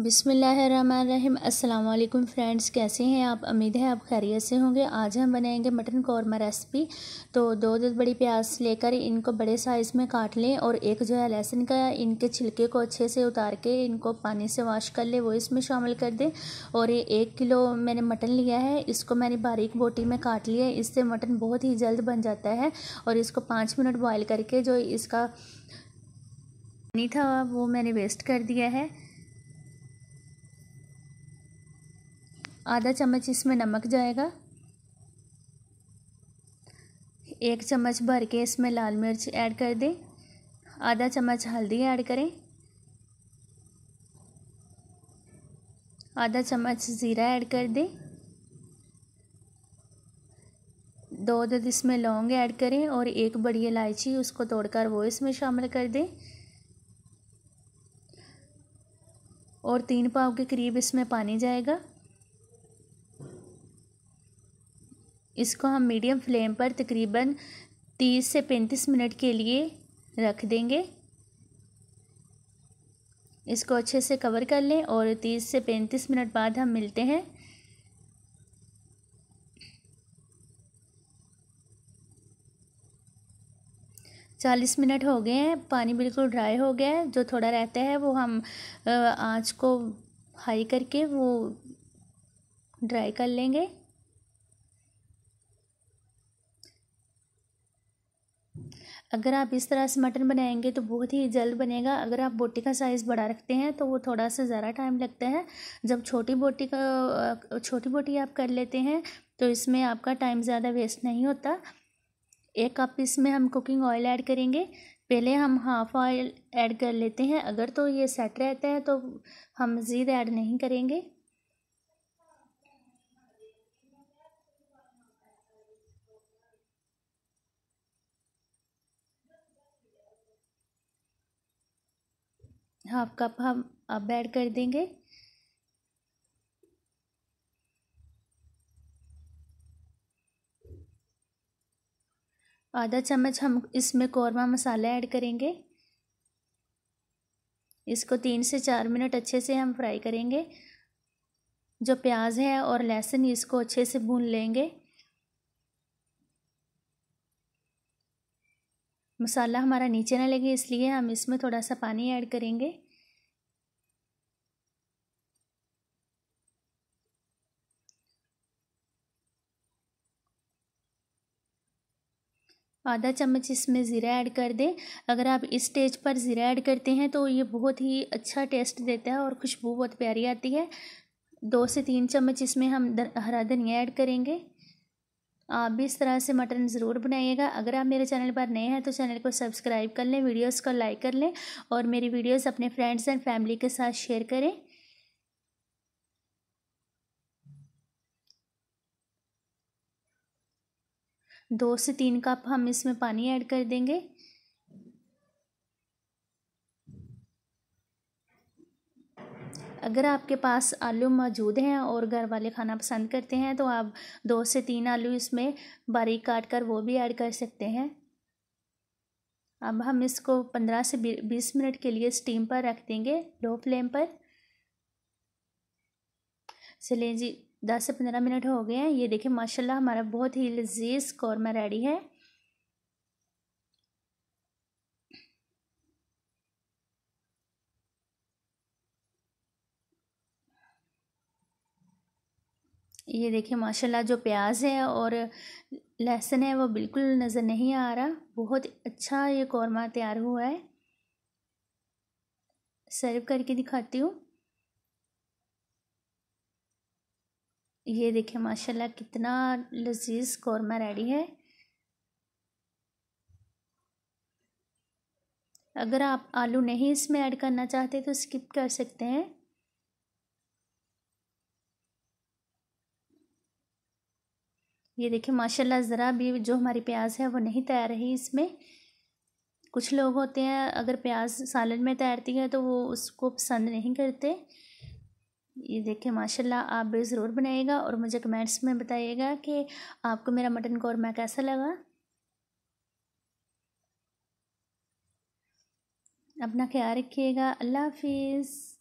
बिसमीम अल्लाम फ्रेंड्स कैसे हैं आप उम्मीद है आप खैरियत से होंगे आज हम बनाएंगे मटन कौरमा रेसिपी तो दो दस बड़ी प्याज लेकर इनको बड़े साइज़ में काट लें और एक जो है लहसुन का इनके छिलके को अच्छे से उतार के इनको पानी से वाश कर ले वो इसमें शामिल कर दें और ये एक किलो मैंने मटन लिया है इसको मैंने बारीक बोटी में काट लिया है इससे मटन बहुत ही जल्द बन जाता है और इसको पाँच मिनट बॉयल करके जो इसका पानी था वो मैंने वेस्ट कर दिया है आधा चम्मच इसमें नमक जाएगा एक चम्मच भर के इसमें लाल मिर्च ऐड कर दें आधा चम्मच हल्दी ऐड करें आधा चम्मच ज़ीरा ऐड कर दें दो अदद इसमें लौंग ऐड करें और एक बड़ी इलायची उसको तोड़कर वो इसमें शामिल कर दें और तीन पाव के करीब इसमें पानी जाएगा इसको हम मीडियम फ्लेम पर तकरीबन तीस से पैंतीस मिनट के लिए रख देंगे इसको अच्छे से कवर कर लें और तीस से पैंतीस मिनट बाद हम मिलते हैं चालीस मिनट हो गए हैं पानी बिल्कुल ड्राई हो गया है जो थोड़ा रहता है वो हम आँच को हाई करके वो ड्राई कर लेंगे अगर आप इस तरह से मटन बनाएंगे तो बहुत ही जल्द बनेगा अगर आप बोटी का साइज़ बड़ा रखते हैं तो वो थोड़ा सा ज़्यादा टाइम लगता है जब छोटी बोटी का छोटी बोटी आप कर लेते हैं तो इसमें आपका टाइम ज़्यादा वेस्ट नहीं होता एक कप इसमें हम कुकिंग ऑयल ऐड करेंगे पहले हम हाफ ऑयल ऐड कर लेते हैं अगर तो ये सेट रहता है तो हम मज़ीद ऐड नहीं करेंगे हाफ कप हम अब ऐड कर देंगे आधा चम्मच हम इसमें कौरमा मसाला ऐड करेंगे इसको तीन से चार मिनट अच्छे से हम फ्राई करेंगे जो प्याज है और लहसुन इसको अच्छे से भून लेंगे मसाला हमारा नीचे ना लगे इसलिए हम इसमें थोड़ा सा पानी ऐड करेंगे आधा चम्मच इसमें ज़ीरा ऐड कर दें अगर आप इस स्टेज पर ज़ीरा ऐड करते हैं तो ये बहुत ही अच्छा टेस्ट देता है और खुशबू बहुत प्यारी आती है दो से तीन चम्मच इसमें हम हरा धनिया ऐड करेंगे आप भी इस तरह से मटन ज़रूर बनाइएगा अगर आप मेरे चैनल पर नए हैं तो चैनल को सब्सक्राइब कर लें वीडियोस को लाइक कर लें और मेरी वीडियोस अपने फ्रेंड्स एंड फैमिली के साथ शेयर करें दो से तीन कप हम इसमें पानी ऐड कर देंगे अगर आपके पास आलू मौजूद हैं और घर वाले खाना पसंद करते हैं तो आप दो से तीन आलू इसमें बारीक काट कर वो भी ऐड कर सकते हैं अब हम इसको पंद्रह से बीस मिनट के लिए स्टीम पर रख देंगे लो फ्लेम पर चलिए जी दस से पंद्रह मिनट हो गए हैं ये देखिए माशाल्लाह हमारा बहुत ही लजीज कौरमा रेडी है ये देखिए माशाल्लाह जो प्याज है और लहसुन है वो बिल्कुल नज़र नहीं आ रहा बहुत अच्छा ये कौरमा तैयार हुआ है सर्व करके दिखाती हूँ ये देखिए माशाल्लाह कितना लजीज कौरमा रेडी है अगर आप आलू नहीं इसमें ऐड करना चाहते तो स्किप कर सकते हैं ये देखिए माशाल्लाह ज़रा भी जो हमारी प्याज है वो नहीं तैर रही इसमें कुछ लोग होते हैं अगर प्याज सालन में तैरती है तो वो उसको पसंद नहीं करते ये देखिए माशाल्लाह आप भी ज़रूर बनाइएगा और मुझे कमेंट्स में बताइएगा कि आपको मेरा मटन कौरमा कैसा लगा अपना ख्याल रखिएगा अल्लाह हाफिज़